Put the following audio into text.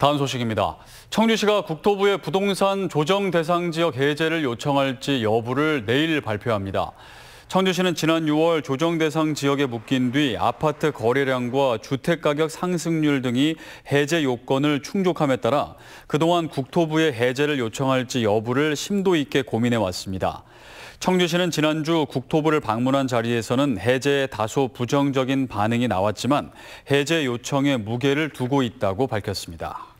다음 소식입니다. 청주시가 국토부의 부동산 조정 대상 지역 해제를 요청할지 여부를 내일 발표합니다. 청주시는 지난 6월 조정 대상 지역에 묶인 뒤 아파트 거래량과 주택 가격 상승률 등이 해제 요건을 충족함에 따라 그동안 국토부의 해제를 요청할지 여부를 심도 있게 고민해 왔습니다. 청주시는 지난주 국토부를 방문한 자리에서는 해제에 다소 부정적인 반응이 나왔지만 해제 요청에 무게를 두고 있다고 밝혔습니다.